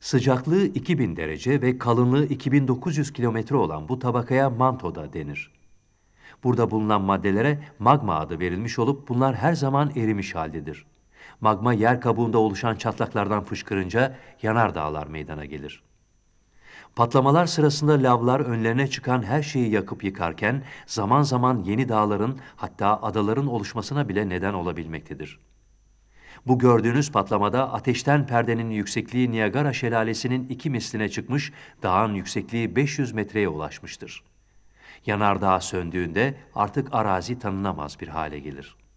Sıcaklığı 2000 derece ve kalınlığı 2900 kilometre olan bu tabakaya manto da denir. Burada bulunan maddelere magma adı verilmiş olup bunlar her zaman erimiş haldedir. Magma yer kabuğunda oluşan çatlaklardan fışkırınca yanar dağlar meydana gelir. Patlamalar sırasında lavlar önlerine çıkan her şeyi yakıp yıkarken zaman zaman yeni dağların hatta adaların oluşmasına bile neden olabilmektedir. Bu gördüğünüz patlamada ateşten perdenin yüksekliği Niagara şelalesinin iki misline çıkmış, dağın yüksekliği 500 metreye ulaşmıştır. Yanardağ söndüğünde artık arazi tanınamaz bir hale gelir.''